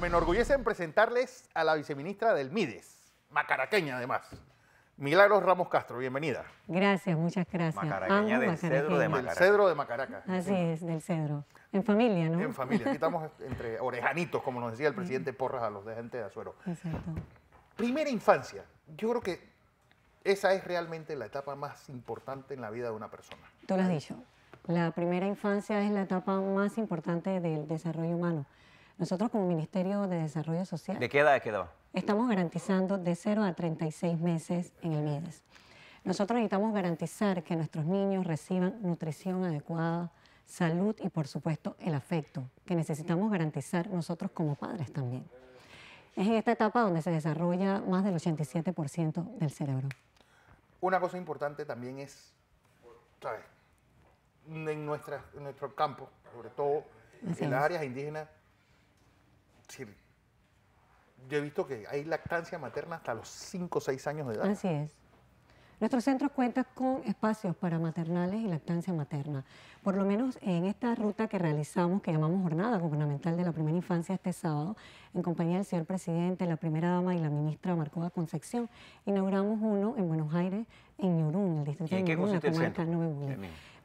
me enorgullece en presentarles a la viceministra del MIDES, macaraqueña además. Milagros Ramos Castro, bienvenida. Gracias, muchas gracias. Macaraqueña del Cedro de Macaraca. Del cedro de Macaraca. Así es, del Cedro. En familia, ¿no? En familia. Aquí estamos entre orejanitos, como nos decía el presidente mm. Porras a los de gente de Azuero. Exacto. Primera infancia. Yo creo que esa es realmente la etapa más importante en la vida de una persona. Tú lo has dicho. La primera infancia es la etapa más importante del desarrollo humano. Nosotros como Ministerio de Desarrollo Social... ¿De qué edad quedó? Estamos garantizando de 0 a 36 meses en el MIDES. Nosotros necesitamos garantizar que nuestros niños reciban nutrición adecuada, salud y por supuesto el afecto, que necesitamos garantizar nosotros como padres también. Es en esta etapa donde se desarrolla más del 87% del cerebro. Una cosa importante también es, ¿sabes? En, en nuestro campo, sobre todo en las áreas indígenas, Sí, yo he visto que hay lactancia materna hasta los 5 o 6 años de edad. Así es. Nuestros centros cuenta con espacios para maternales y lactancia materna. Por lo menos en esta ruta que realizamos, que llamamos Jornada Gubernamental de la Primera Infancia este sábado, en compañía del señor presidente, la primera dama y la ministra Marcoa Concepción, inauguramos uno en Buenos Aires, en en el distrito de Ñurún, la comarca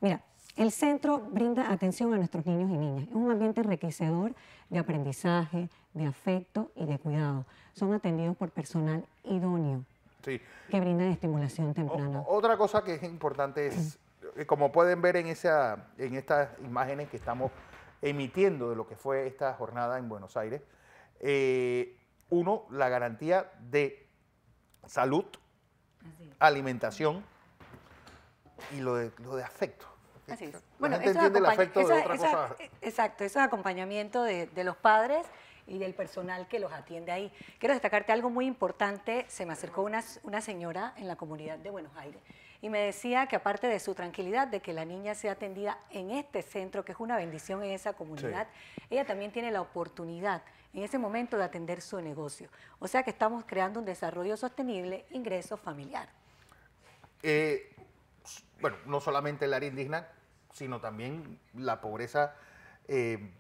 Mira, el centro brinda atención a nuestros niños y niñas. Es un ambiente enriquecedor de aprendizaje, de afecto y de cuidado. Son atendidos por personal idóneo que brinda estimulación temprana. otra cosa que es importante es, eh, como pueden ver en, esa, en estas imágenes que estamos emitiendo de lo que fue esta jornada en Buenos Aires, eh, uno, la garantía de salud, alimentación y lo de afecto. Así bueno, gente el de otra cosa. Exacto, eso es acompañamiento de, los padres y del personal que los atiende ahí. Quiero destacarte algo muy importante. Se me acercó una, señora en la comunidad de Buenos Aires y me decía que aparte de su tranquilidad de que la niña sea atendida en este centro, que es una bendición en esa comunidad, ella también tiene la oportunidad en ese momento de atender su negocio. O sea que estamos creando un desarrollo sostenible, ingreso familiar. Eh, bueno, no solamente el área indígena, sino también la pobreza eh,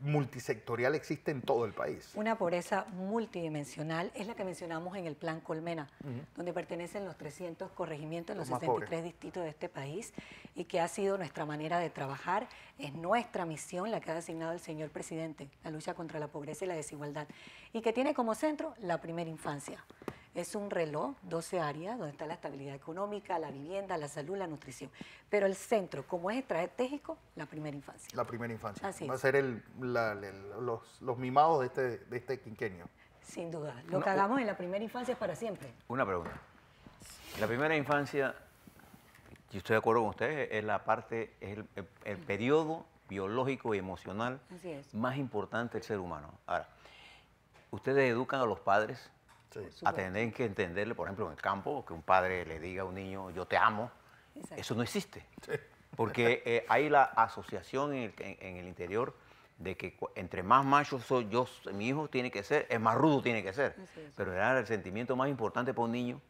multisectorial existe en todo el país. Una pobreza multidimensional es la que mencionamos en el Plan Colmena, donde pertenecen los 300 corregimientos, los, 63 distritos de este país, y que ha sido nuestra manera de trabajar, es nuestra misión la que ha designado el señor presidente, la lucha contra la pobreza y la desigualdad, y que tiene como centro la primera infancia. Es un reloj, 12 áreas, donde está la estabilidad económica, la vivienda, la salud, la nutrición. Pero el centro, como es estratégico, la primera infancia. La primera infancia. Así Va a ser los, mimados este, de este, quinquenio. Sin duda. Lo que hagamos en la primera infancia es para siempre. Una pregunta. La primera infancia, yo estoy de acuerdo con ustedes, es la parte, es el periodo biológico y emocional más importante del ser humano. Ahora, ustedes educan a los padres a tener que entenderle, por ejemplo, en el campo, que un padre le diga a un niño, yo te amo, eso no existe. Porque eh, hay la asociación en el, interior de que entre más macho soy yo, mi hijo tiene que ser, es más rudo tiene que ser. Pero era el sentimiento más importante para un niño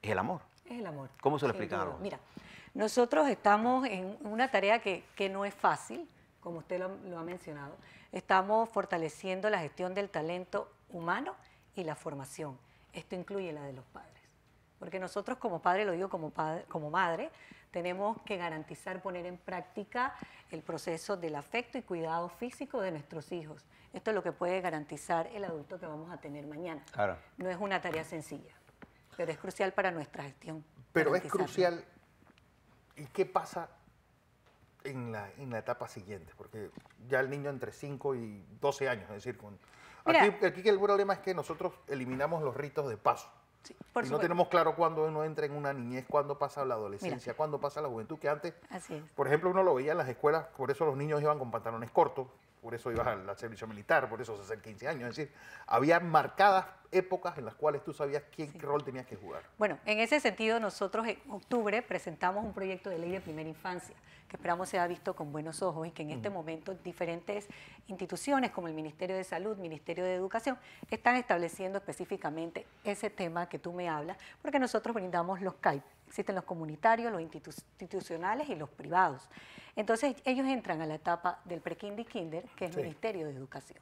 es el amor. Es el amor. ¿Cómo se lo explicaron? Mira, nosotros estamos en una tarea que, no es fácil, como usted lo, ha mencionado. Estamos fortaleciendo la gestión del talento humano y la formación esto incluye la de los padres. Porque nosotros como padre, lo digo como, como madre, tenemos que garantizar poner en práctica el proceso del afecto y cuidado físico de nuestros hijos. Esto es lo que puede garantizar el adulto que vamos a tener mañana. no es una tarea sencilla, pero es crucial para nuestra gestión. Pero es crucial. ¿Y qué pasa en la, en la etapa siguiente? Porque ya el niño entre 5 y 12 años, es decir, con, aquí, aquí, el problema es que nosotros eliminamos los ritos de paso. y no tenemos claro cuándo uno entra en una niñez, cuándo pasa la adolescencia, cuándo pasa la juventud, que antes, por ejemplo, uno lo veía en las escuelas, por eso los niños iban con pantalones cortos, por eso ibas al, servicio militar, por eso se hace 15 años. Es decir, había marcadas épocas en las cuales tú sabías quién, qué rol tenías que jugar. Bueno, en ese sentido, nosotros en octubre presentamos un proyecto de ley de primera infancia que esperamos sea visto con buenos ojos y que en este momento diferentes instituciones como el Ministerio de Salud, Ministerio de Educación, están estableciendo específicamente ese tema que tú me hablas, porque nosotros brindamos los CAIP Existen los comunitarios, los institucionales y los privados. Entonces ellos entran a la etapa del prekinder y kinder, que es el Ministerio de Educación.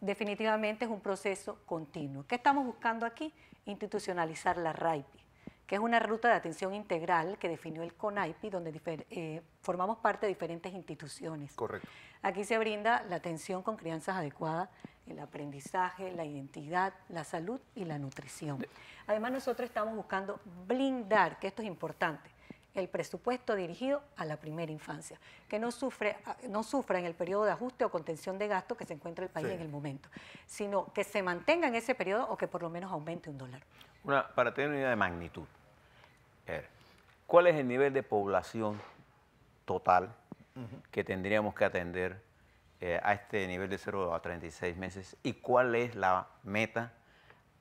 Definitivamente es un proceso continuo. ¿Qué estamos buscando aquí? Institucionalizar la RAIPI que es una ruta de atención integral que definió el CONAIPI, donde eh, formamos parte de diferentes instituciones. Correcto. Aquí se brinda la atención con crianzas adecuadas, el aprendizaje, la identidad, la salud y la nutrición. Además, nosotros estamos buscando blindar, que esto es importante, el presupuesto dirigido a la primera infancia, que no, sufre, no sufra en el periodo de ajuste o contención de gastos que se encuentra el país en el momento, sino que se mantenga en ese periodo o que por lo menos aumente un dólar. Una, para tener una idea de magnitud, ¿cuál es el nivel de población total que tendríamos que atender eh, a este nivel de 0 a 36 meses y cuál es la meta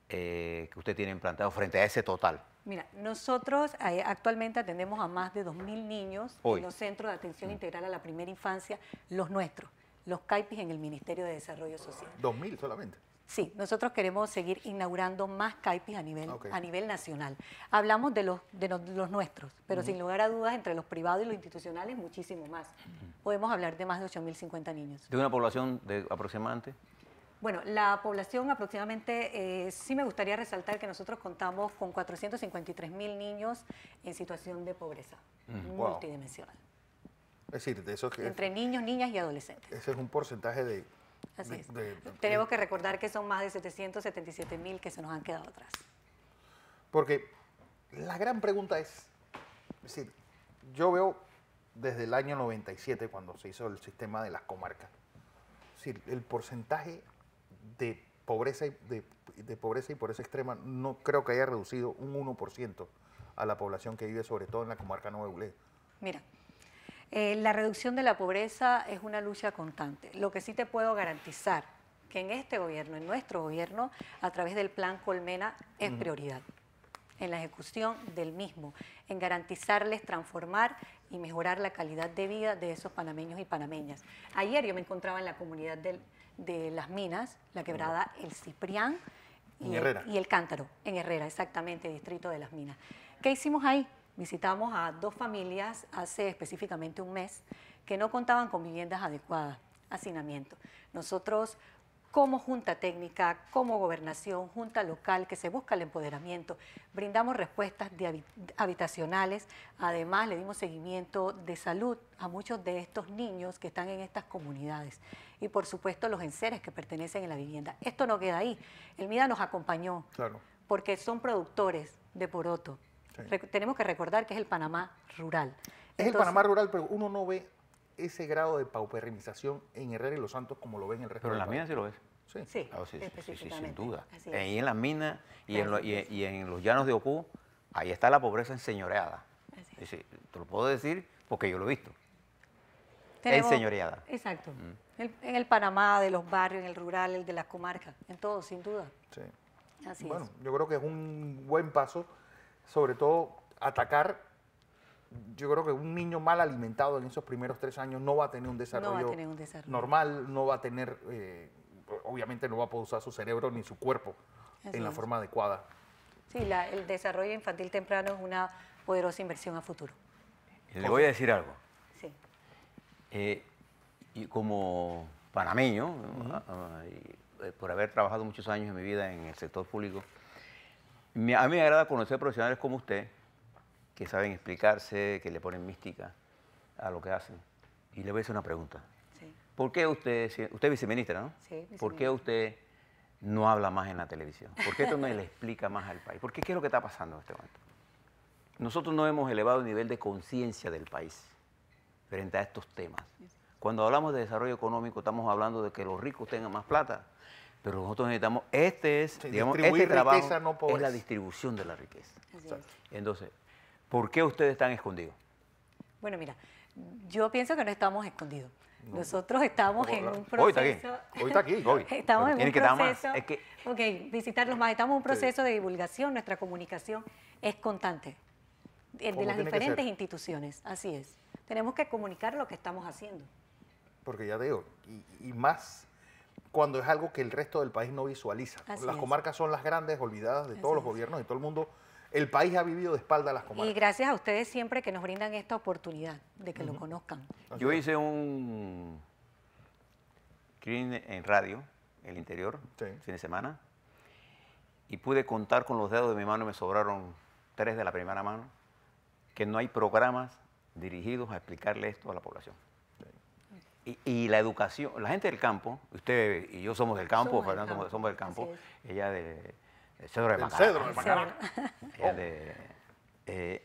eh, que usted tiene planteado frente a ese total. Mira, nosotros eh, actualmente atendemos a más de 2.000 niños en los centros de atención mm. integral a la primera infancia, los nuestros, los CAIPIS en el Ministerio de Desarrollo Social. ¿2.000 solamente? Sí, nosotros queremos seguir inaugurando más CAIPIS a nivel, a nivel nacional. Hablamos de los, de los, nuestros, pero mm. sin lugar a dudas, entre los privados y los institucionales, muchísimo más. Mm podemos hablar de más de 8.050 niños. ¿De una población de aproximadamente? Bueno, la población aproximadamente, eh, sí me gustaría resaltar que nosotros contamos con 453.000 niños en situación de pobreza mm. multidimensional. Es decir, de esos que... Entre niños, niñas y adolescentes. Ese es un porcentaje de... Así Tenemos que recordar que son más de 777 mil que se nos han quedado atrás. Porque la gran pregunta es, es decir, yo veo desde el año 97, cuando se hizo el sistema de las comarcas. decir, el porcentaje de pobreza y, de, pobreza y pobreza extrema no creo que haya reducido un 1% a la población que vive sobre todo en la comarca Nuevo Eulé. Mira, eh, la reducción de la pobreza es una lucha constante. Lo que sí te puedo garantizar que en este gobierno, en nuestro gobierno, a través del plan Colmena, es prioridad en la ejecución del mismo, en garantizarles transformar y mejorar la calidad de vida de esos panameños y panameñas. Ayer yo me encontraba en la comunidad de Las Minas, la quebrada El Ciprián y, el, Cántaro, en Herrera, exactamente, distrito de Las Minas. ¿Qué hicimos ahí? Visitamos a dos familias hace específicamente un mes que no contaban con viviendas adecuadas, hacinamiento. Nosotros como Junta Técnica, como Gobernación, Junta Local, que se busca el empoderamiento. Brindamos respuestas habitacionales, además le dimos seguimiento de salud a muchos de estos niños que están en estas comunidades y por supuesto los enseres que pertenecen a la vivienda. Esto no queda ahí, el MIDA nos acompañó claro. porque son productores de poroto. Tenemos que recordar que es el Panamá rural. Es el Panamá rural, pero uno no ve ese grado de pauperrimización en Herrera y Los Santos como lo ven en el resto Pero en las minas sí lo ves. Sí, sí, ah, sin duda. Ahí en las minas y, en y, en los llanos de Ocú, ahí está la pobreza enseñoreada. te lo puedo decir porque yo lo he visto. enseñoreada. Exacto. Mm. en el Panamá, de los barrios, en el rural, el de las comarcas, en todo, sin duda. Sí. Así bueno, yo creo que es un buen paso, sobre todo atacar yo creo que un niño mal alimentado en esos primeros tres años no va a tener un desarrollo, normal, no va a tener, eh, obviamente no va a poder usar su cerebro ni su cuerpo en la forma adecuada. Sí, el desarrollo infantil temprano es una poderosa inversión a futuro. Le voy a decir algo. Sí. Eh, y como panameño, mí, ah, ah, eh, por haber trabajado muchos años en mi vida en el sector público, a mí me agrada conocer profesionales como usted, que saben explicarse, que le ponen mística a lo que hacen. Y le voy a hacer una pregunta. Sí. ¿Por qué usted, usted es viceministra, no? Sí, ¿Por qué usted no habla más en la televisión? ¿Por qué esto no le explica más al país? ¿Por qué, qué es lo que está pasando en este momento? Nosotros no hemos elevado el nivel de conciencia del país frente a estos temas. Cuando hablamos de desarrollo económico, estamos hablando de que los ricos tengan más plata, pero nosotros necesitamos, este es, digamos, este trabajo no es la distribución de la riqueza. Entonces, ¿Por qué ustedes están escondidos? Bueno, mira, yo pienso que no estamos escondidos. Nosotros estamos en un proceso. Hoy está aquí. Hoy está aquí. Estamos en un proceso. Ok, visitarlos más. Estamos en un proceso de divulgación. Nuestra comunicación es constante. El eh, de las diferentes instituciones. Así es. Tenemos que comunicar lo que estamos haciendo. Porque ya digo, y, más cuando es algo que el resto del país no visualiza. las comarcas son las grandes, olvidadas de todos los gobiernos y todo el mundo el país ha vivido de espaldas a las comarcas. Y gracias a ustedes siempre que nos brindan esta oportunidad de que lo conozcan. Yo hice un screen en radio, el interior, fin de semana, y pude contar con los dedos de mi mano, me sobraron tres de la primera mano, que no hay programas dirigidos a explicarle esto a la población. Y, la educación, la gente del campo, usted y yo somos del campo, Fernando somos del campo, ella de el cedro de el eh,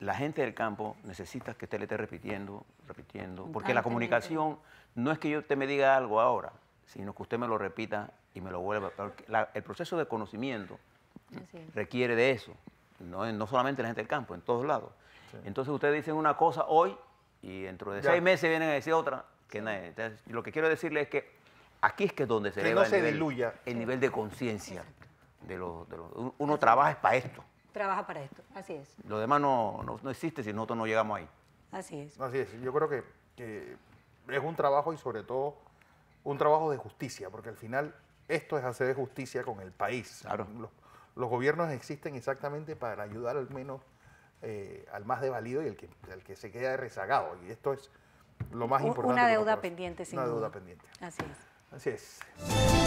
la gente del campo necesita que usted le esté repitiendo, repitiendo, porque la comunicación no es que yo te me diga algo ahora, sino que usted me lo repita y me lo vuelva. el proceso de conocimiento requiere de eso, no, solamente la gente del campo, en todos lados. Entonces ustedes dicen una cosa hoy y dentro de seis meses vienen a decir otra. Que lo que quiero decirle es que aquí es que es donde se que eleva el nivel de conciencia de los, de los uno trabaja para esto. Trabaja para esto, así es. Lo demás no, existe si nosotros no llegamos ahí. Así es. Así es, yo creo que, es un trabajo y sobre todo un trabajo de justicia, porque al final esto es hacer justicia con el país. Claro. Los, gobiernos existen exactamente para ayudar al menos eh, al más devalido y al que, el que se queda rezagado. Y esto es lo más importante. Una deuda pendiente, sin Una deuda pendiente. Así es. Así es.